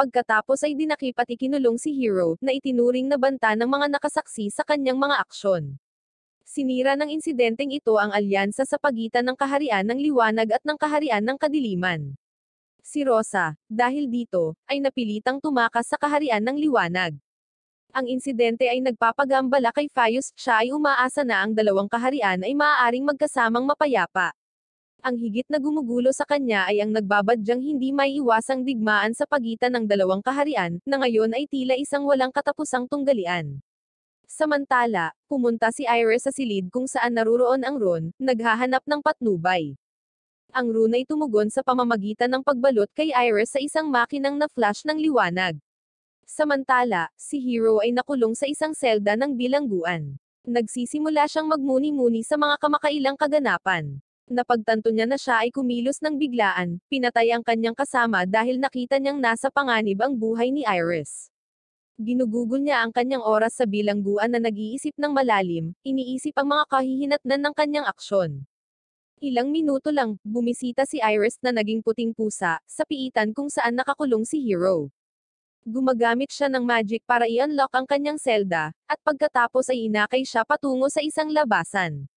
Pagkatapos ay dinakipat ikinulong si Hero, na itinuring na banta ng mga nakasaksi sa kanyang mga aksyon. Sinira ng insidenteng ito ang alyansa sa pagitan ng kaharian ng liwanag at ng kaharian ng kadiliman. Si Rosa, dahil dito, ay napilitang tumakas sa kaharian ng liwanag. Ang insidente ay nagpapagambala kay Fayos, siya ay umaasa na ang dalawang kaharian ay maaaring magkasamang mapayapa. Ang higit na gumugulo sa kanya ay ang nagbabadyang hindi maiiwasang digmaan sa pagitan ng dalawang kaharian, na ngayon ay tila isang walang katapusang tunggalian. Samantala, pumunta si Iris sa silid kung saan naruroon ang Ron, naghahanap ng patnubay. Ang Ron ay tumugon sa pamamagitan ng pagbalot kay Iris sa isang makinang na flash ng liwanag. Samantala, si Hero ay nakulong sa isang selda ng bilangguan. Nagsisimula siyang magmuni-muni sa mga kamakailang kaganapan napagtanto niya na siya ay kumilos ng biglaan, pinatay ang kanyang kasama dahil nakita niyang nasa panganib ang buhay ni Iris. Ginugugol niya ang kanyang oras sa bilangguan na nag-iisip ng malalim, iniisip ang mga kahihinatnan ng kanyang aksyon. Ilang minuto lang, bumisita si Iris na naging puting pusa, sa piitan kung saan nakakulong si Hero. Gumagamit siya ng magic para i-unlock ang kanyang selda, at pagkatapos ay inakay siya patungo sa isang labasan.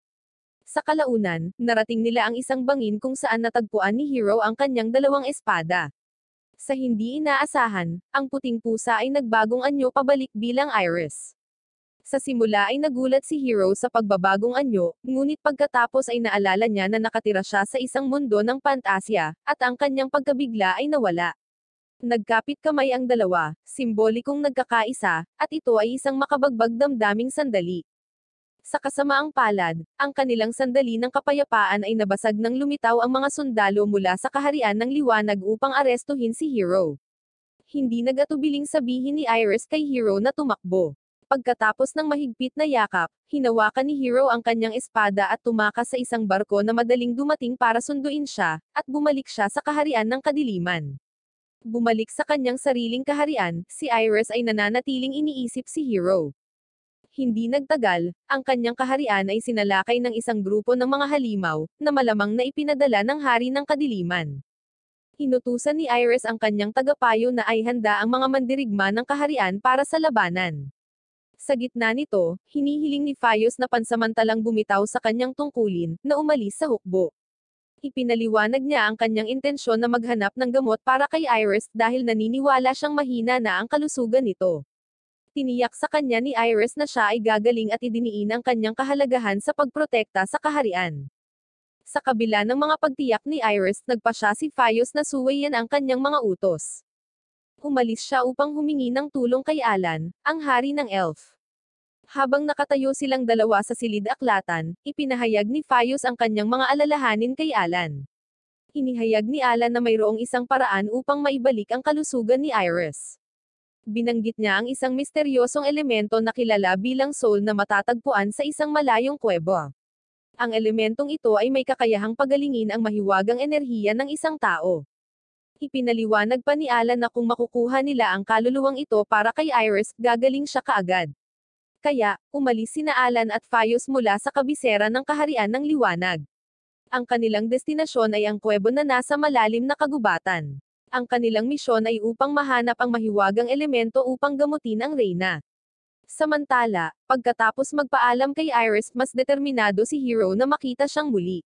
Sa kalaunan, narating nila ang isang bangin kung saan natagpuan ni Hero ang kanyang dalawang espada. Sa hindi inaasahan, ang puting pusa ay nagbagong anyo pabalik bilang Iris. Sa simula ay nagulat si Hero sa pagbabagong anyo, ngunit pagkatapos ay naalala niya na nakatira siya sa isang mundo ng Pantasya, at ang kanyang pagkabigla ay nawala. Nagkapit kamay ang dalawa, simbolikong nagkakaisa, at ito ay isang makabagbag damdaming sandali. Sa kasamaang palad, ang kanilang sandali ng kapayapaan ay nabasag nang lumitaw ang mga sundalo mula sa kaharian ng liwanag upang arestuhin si Hero. Hindi nagatubiling sabihin ni Iris kay Hero na tumakbo. Pagkatapos ng mahigpit na yakap, hinawakan ni Hero ang kanyang espada at tumakas sa isang barko na madaling dumating para sunduin siya, at bumalik siya sa kaharian ng kadiliman. Bumalik sa kanyang sariling kaharian, si Iris ay nananatiling iniisip si Hero. Hindi nagtagal, ang kanyang kaharian ay sinalakay ng isang grupo ng mga halimaw, na malamang na ipinadala ng hari ng kadiliman. Inutusan ni Iris ang kanyang tagapayo na ay handa ang mga mandirigma ng kaharian para sa labanan. Sa gitna nito, hinihiling ni Fayos na pansamantalang bumitaw sa kanyang tungkulin, na umalis sa hukbo. Ipinaliwanag niya ang kanyang intensyon na maghanap ng gamot para kay Iris dahil naniniwala siyang mahina na ang kalusugan nito. Tiniyak sa kanya ni Iris na siya ay gagaling at idiniin ang kanyang kahalagahan sa pagprotekta sa kaharian. Sa kabila ng mga pagtiyak ni Iris, nagpa siya si Fayos na suwayan ang kanyang mga utos. Umalis siya upang humingi ng tulong kay Alan, ang hari ng elf. Habang nakatayo silang dalawa sa silid aklatan, ipinahayag ni Fayos ang kanyang mga alalahanin kay Alan. Inihayag ni Alan na mayroong isang paraan upang maibalik ang kalusugan ni Iris. Binanggit niya ang isang misteryosong elemento na kilala bilang soul na matatagpuan sa isang malayong kuwebo. Ang elementong ito ay may kakayahang pagalingin ang mahiwagang enerhiya ng isang tao. Ipinaliwanag pa ni Alan na kung makukuha nila ang kaluluwang ito para kay Iris, gagaling siya kaagad. Kaya, umalis sina Alan at Fayos mula sa kabisera ng kaharian ng liwanag ang kanilang destinasyon ay ang kuwebo na nasa malalim na kagubatan. Ang kanilang misyon ay upang mahanap ang mahiwagang elemento upang gamutin ang Reyna. Samantala, pagkatapos magpaalam kay Iris, mas determinado si Hero na makita siyang muli.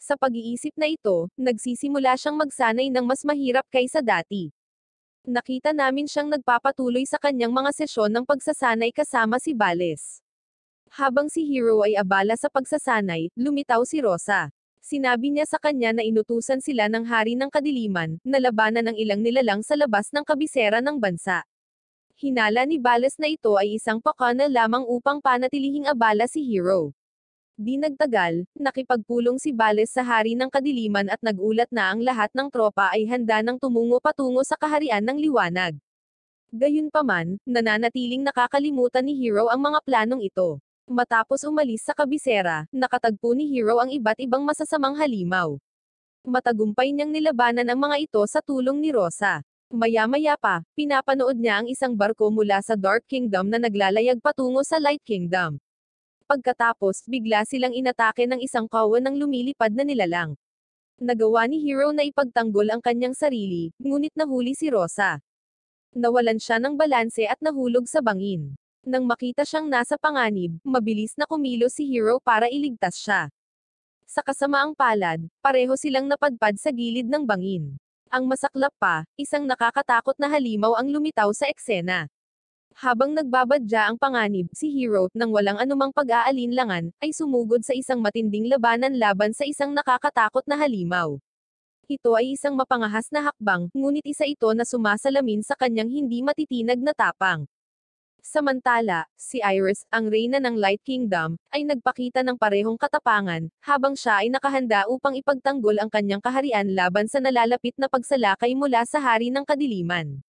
Sa pag-iisip na ito, nagsisimula siyang magsanay ng mas mahirap kaysa dati. Nakita namin siyang nagpapatuloy sa kanyang mga sesyon ng pagsasanay kasama si Bales. Habang si Hero ay abala sa pagsasanay, lumitaw si Rosa. Sinabi niya sa kanya na inutusan sila ng hari ng kadiliman, na labanan ang ilang nilalang sa labas ng kabisera ng bansa. Hinala ni Bales na ito ay isang pakana lamang upang panatilihing abala si Hero. Di nagtagal, nakipagpulong si Bales sa hari ng kadiliman at nagulat na ang lahat ng tropa ay handa ng tumungo patungo sa kaharian ng liwanag. Gayunpaman, nananatiling nakakalimutan ni Hero ang mga planong ito. Matapos umalis sa kabisera, nakatagpo ni Hero ang iba't ibang masasamang halimaw. Matagumpay niyang nilabanan ang mga ito sa tulong ni Rosa. Maya-maya pa, pinapanood niya ang isang barko mula sa Dark Kingdom na naglalayag patungo sa Light Kingdom. Pagkatapos, bigla silang inatake ng isang kawan ng lumilipad na nilalang. Nagawa ni Hero na ipagtanggol ang kanyang sarili, ngunit nahuli si Rosa. Nawalan siya ng balanse at nahulog sa bangin. Nang makita siyang nasa panganib, mabilis na kumilo si Hero para iligtas siya. Sa kasamaang palad, pareho silang napadpad sa gilid ng bangin. Ang masaklap pa, isang nakakatakot na halimaw ang lumitaw sa eksena. Habang nagbabadya ang panganib, si Hero, nang walang anumang pag-aalinlangan, ay sumugod sa isang matinding labanan laban sa isang nakakatakot na halimaw. Ito ay isang mapangahas na hakbang, ngunit isa ito na sumasalamin sa kanyang hindi matitinag na tapang. Samantala, si Iris, ang reyna ng Light Kingdom, ay nagpakita ng parehong katapangan, habang siya ay nakahanda upang ipagtanggol ang kanyang kaharian laban sa nalalapit na pagsalakay mula sa Hari ng Kadiliman.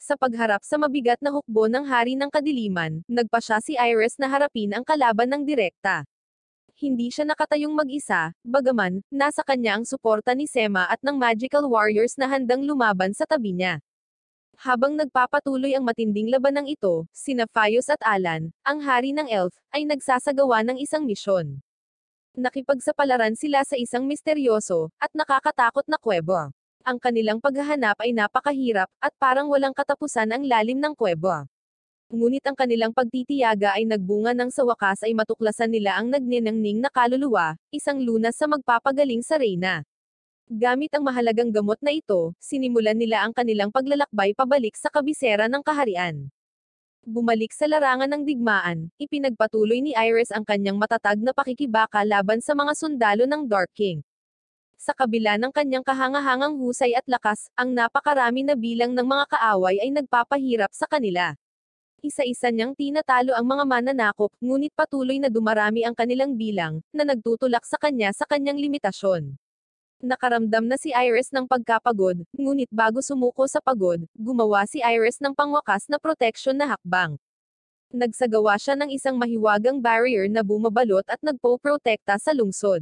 Sa pagharap sa mabigat na hukbo ng Hari ng Kadiliman, nagpa siya si Iris na harapin ang kalaban ng direkta. Hindi siya nakatayong mag-isa, bagaman, nasa kanya ang suporta ni Sema at ng Magical Warriors na handang lumaban sa tabi niya. Habang nagpapatuloy ang matinding labanang ito, sina Fayos at Alan, ang hari ng elf, ay nagsasagawa ng isang misyon. Nakipagsapalaran sila sa isang misteryoso, at nakakatakot na kuweba. Ang kanilang paghahanap ay napakahirap, at parang walang katapusan ang lalim ng kuweba. Ngunit ang kanilang pagtitiyaga ay nagbunga nang sa wakas ay matuklasan nila ang nagninangning na kaluluwa, isang lunas sa magpapagaling sa reyna. Gamit ang mahalagang gamot na ito, sinimulan nila ang kanilang paglalakbay pabalik sa kabisera ng kaharian. Bumalik sa larangan ng digmaan, ipinagpatuloy ni Iris ang kanyang matatag na pakikibaka laban sa mga sundalo ng Dark King. Sa kabila ng kanyang kahangahangang husay at lakas, ang napakarami na bilang ng mga kaaway ay nagpapahirap sa kanila. Isa-isa niyang tinatalo ang mga mananakop, ngunit patuloy na dumarami ang kanilang bilang, na nagtutulak sa kanya sa kanyang limitasyon. Nakaramdam na si Iris ng pagkapagod, ngunit bago sumuko sa pagod, gumawa si Iris ng pangwakas na protection na hakbang. Nagsagawa siya ng isang mahiwagang barrier na bumabalot at nagpo-protekta sa lungsod.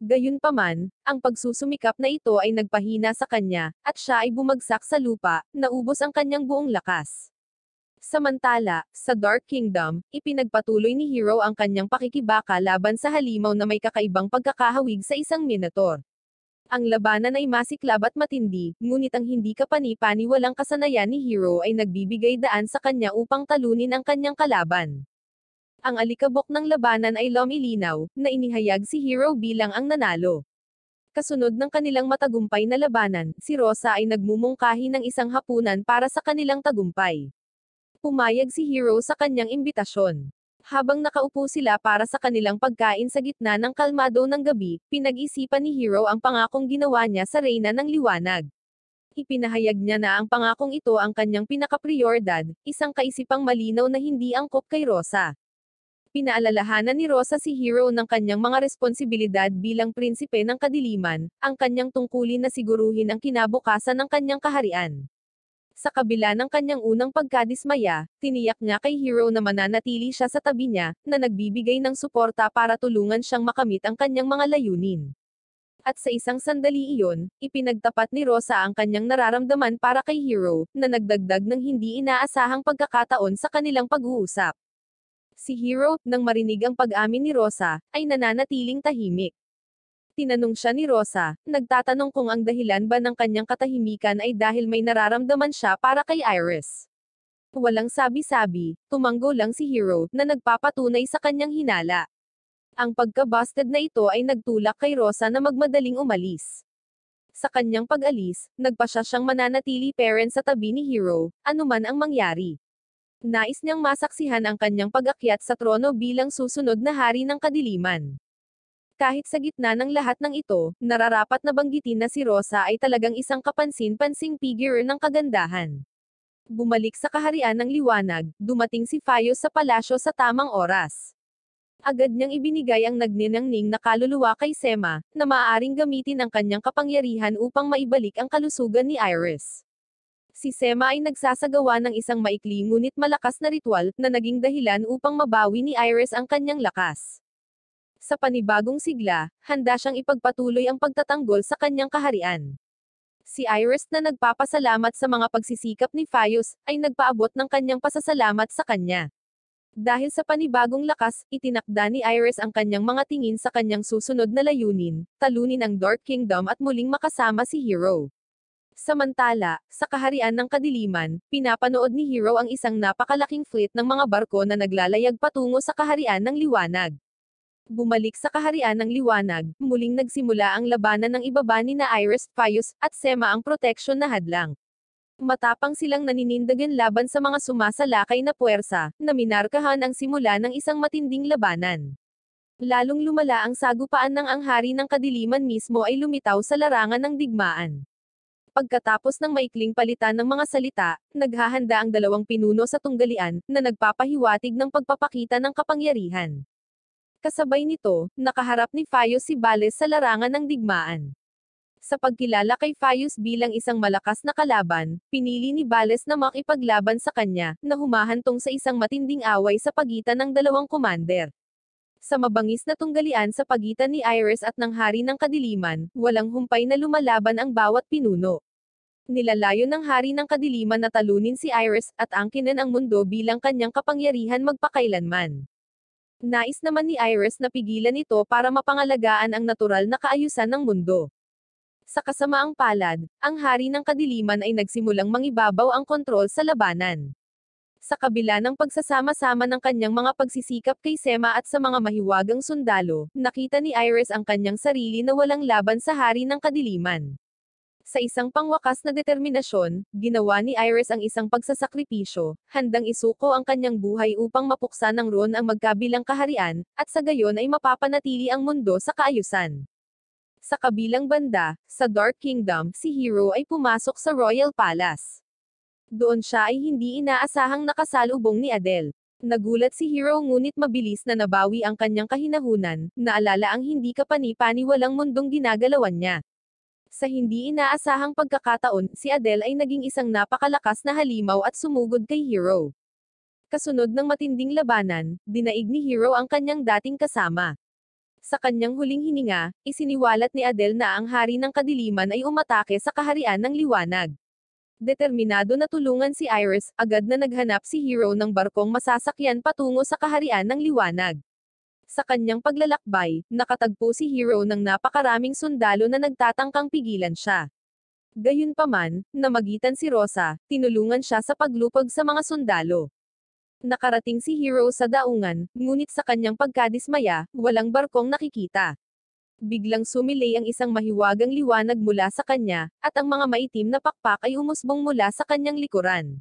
Gayunpaman, ang pagsusumikap na ito ay nagpahina sa kanya, at siya ay bumagsak sa lupa, naubos ang kanyang buong lakas. Samantala, sa Dark Kingdom, ipinagpatuloy ni Hero ang kanyang pakikibaka laban sa halimaw na may kakaibang pagkakahawig sa isang Minotaur. Ang labanan ay masiklab at matindi, ngunit ang hindi kapani-pani walang kasanayan ni Hero ay nagbibigay daan sa kanya upang talunin ang kanyang kalaban. Ang alikabok ng labanan ay lomilinaw, na inihayag si Hero bilang ang nanalo. Kasunod ng kanilang matagumpay na labanan, si Rosa ay nagmumungkahi ng isang hapunan para sa kanilang tagumpay. Pumayag si Hero sa kanyang imbitasyon. Habang nakaupo sila para sa kanilang pagkain sa gitna ng kalmado ng gabi, pinag-isipan ni Hero ang pangakong ginawa niya sa Reyna ng Liwanag. Ipinahayag niya na ang pangakong ito ang kanyang pinakaprioridad, isang kaisipang malinaw na hindi angkop kay Rosa. Pinaalalahanan ni Rosa si Hero ng kanyang mga responsibilidad bilang prinsipe ng kadiliman, ang kanyang tungkulin na siguruhin ang kinabukasan ng kanyang kaharian. Sa kabila ng kanyang unang pagkadismaya, tiniyak niya kay Hero na mananatili siya sa tabi niya, na nagbibigay ng suporta para tulungan siyang makamit ang kanyang mga layunin. At sa isang sandali iyon, ipinagtapat ni Rosa ang kanyang nararamdaman para kay Hero, na nagdagdag ng hindi inaasahang pagkakataon sa kanilang pag-uusap. Si Hero, nang marinig ang pag-amin ni Rosa, ay nananatiling tahimik tinanong siya ni Rosa, nagtatanong kung ang dahilan ba ng kanyang katahimikan ay dahil may nararamdaman siya para kay Iris. Walang sabi-sabi, tumanggo lang si Hero, na nagpapatunay sa kanyang hinala. Ang pagkabasted na ito ay nagtulak kay Rosa na magmadaling umalis. Sa kanyang pag-alis, nagpa siya siyang mananatili parent sa tabi ni Hero, anuman ang mangyari. Nais niyang masaksihan ang kanyang pag-akyat sa trono bilang susunod na hari ng kadiliman. Kahit sa gitna ng lahat ng ito, nararapat na banggitin na si Rosa ay talagang isang kapansin-pansing figure ng kagandahan. Bumalik sa kaharian ng liwanag, dumating si Fayo sa palasyo sa tamang oras. Agad niyang ibinigay ang nagninangning na kaluluwa kay Sema, na maaaring gamitin ang kanyang kapangyarihan upang maibalik ang kalusugan ni Iris. Si Sema ay nagsasagawa ng isang maikli ngunit malakas na ritual, na naging dahilan upang mabawi ni Iris ang kanyang lakas. Sa panibagong sigla, handa siyang ipagpatuloy ang pagtatanggol sa kanyang kaharian. Si Iris na nagpapasalamat sa mga pagsisikap ni Fayos, ay nagpaabot ng kanyang pasasalamat sa kanya. Dahil sa panibagong lakas, itinakda ni Iris ang kanyang mga tingin sa kanyang susunod na layunin, talunin ang Dark Kingdom at muling makasama si Hero. Samantala, sa kaharian ng kadiliman, pinapanood ni Hero ang isang napakalaking fleet ng mga barko na naglalayag patungo sa kaharian ng liwanag bumalik sa kaharian ng liwanag, muling nagsimula ang labanan ng ibaba ni na Iris, Pius, at Sema ang proteksyon na hadlang. Matapang silang naninindagan laban sa mga sumasalakay na puwersa, naminarkahan ang simula ng isang matinding labanan. Lalong lumala ang sagupaan ng anghari ng kadiliman mismo ay lumitaw sa larangan ng digmaan. Pagkatapos ng maikling palitan ng mga salita, naghahanda ang dalawang pinuno sa tunggalian, na nagpapahiwatig ng pagpapakita ng kapangyarihan. Kasabay nito, nakaharap ni Fayos si Bales sa larangan ng digmaan. Sa pagkilala kay Fayos bilang isang malakas na kalaban, pinili ni Bales na makipaglaban sa kanya, na humahantong sa isang matinding away sa pagitan ng dalawang commander. Sa mabangis na tunggalian sa pagitan ni Iris at ng Hari ng Kadiliman, walang humpay na lumalaban ang bawat pinuno. Nilalayo ng Hari ng Kadiliman na talunin si Iris at angkinan ang mundo bilang kanyang kapangyarihan magpakailanman. Nais naman ni Iris na pigilan ito para mapangalagaan ang natural na kaayusan ng mundo. Sa kasamaang palad, ang hari ng kadiliman ay nagsimulang mangibabaw ang kontrol sa labanan. Sa kabila ng pagsasama-sama ng kanyang mga pagsisikap kay Sema at sa mga mahiwagang sundalo, nakita ni Iris ang kanyang sarili na walang laban sa hari ng kadiliman. Sa isang pangwakas na determinasyon, ginawa ni Iris ang isang pagsasakripisyo, handang isuko ang kanyang buhay upang mapuksa ng Ron ang magkabilang kaharian, at sa gayon ay mapapanatili ang mundo sa kaayusan. Sa kabilang banda, sa Dark Kingdom, si Hero ay pumasok sa Royal Palace. Doon siya ay hindi inaasahang nakasalubong ni Adele. Nagulat si Hero ngunit mabilis na nabawi ang kanyang kahinahunan, naalala ang hindi kapanipaniwalang mundong ginagalawan niya. Sa hindi inaasahang pagkakataon, si Adele ay naging isang napakalakas na halimaw at sumugod kay Hero. Kasunod ng matinding labanan, dinaig ni Hero ang kanyang dating kasama. Sa kanyang huling hininga, isiniwalat ni Adele na ang hari ng kadiliman ay umatake sa kaharian ng liwanag. Determinado na tulungan si Iris, agad na naghanap si Hero ng barkong masasakyan patungo sa kaharian ng liwanag. Sa kanyang paglalakbay, nakatagpo si Hero ng napakaraming sundalo na nagtatangkang pigilan siya. Gayunpaman, namagitan si Rosa, tinulungan siya sa paglupag sa mga sundalo. Nakarating si Hero sa daungan, ngunit sa kanyang pagkadismaya, walang barkong nakikita. Biglang sumilay ang isang mahiwagang liwanag mula sa kanya, at ang mga maitim na pakpak ay umusbong mula sa kanyang likuran.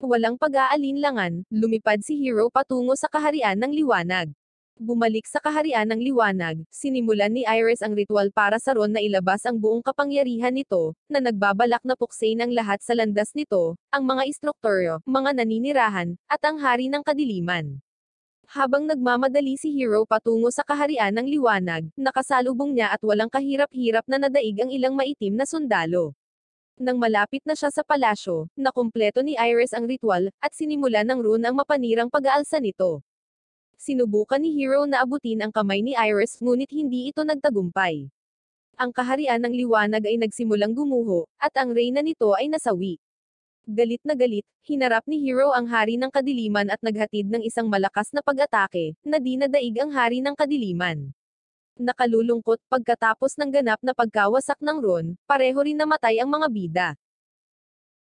Walang pag-aalinlangan, lumipad si Hero patungo sa kaharian ng liwanag. Bumalik sa kaharian ng liwanag, sinimulan ni Iris ang ritual para sa Ron na ilabas ang buong kapangyarihan nito, na nagbabalak na puksain ang lahat sa landas nito, ang mga istruktoryo, mga naninirahan, at ang hari ng kadiliman. Habang nagmamadali si Hero patungo sa kaharian ng liwanag, nakasalubong niya at walang kahirap-hirap na nadaig ang ilang maitim na sundalo. Nang malapit na siya sa palasyo, nakumpleto ni Iris ang ritual, at sinimula ng rune ang mapanirang pag-aalsa nito sinubukan ni Hero na abutin ang kamay ni Iris, ngunit hindi ito nagtagumpay. Ang kaharian ng liwanag ay nagsimulang gumuho, at ang reyna nito ay nasawi. Galit na galit, hinarap ni Hero ang hari ng kadiliman at naghatid ng isang malakas na pag-atake, na dinadaig ang hari ng kadiliman. Nakalulungkot pagkatapos ng ganap na pagkawasak ng Ron, pareho rin namatay ang mga bida.